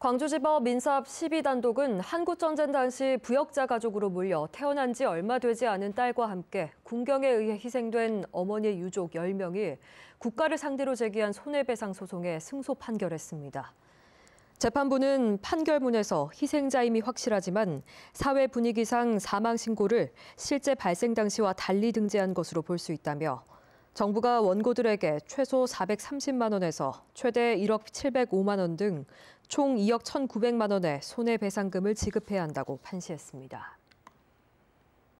광주지법 민사합 12단독은 한국전쟁 당시 부역자 가족으로 몰려 태어난 지 얼마 되지 않은 딸과 함께 군경에 의해 희생된 어머니 유족 10명이 국가를 상대로 제기한 손해배상 소송에 승소 판결했습니다. 재판부는 판결문에서 희생자임이 확실하지만 사회 분위기상 사망 신고를 실제 발생 당시와 달리 등재한 것으로 볼 수 있다며 정부가 원고들에게 최소 430만 원에서 최대 1억 705만 원 등 총 2억 1,900만 원의 손해배상금을 지급해야 한다고 판시했습니다.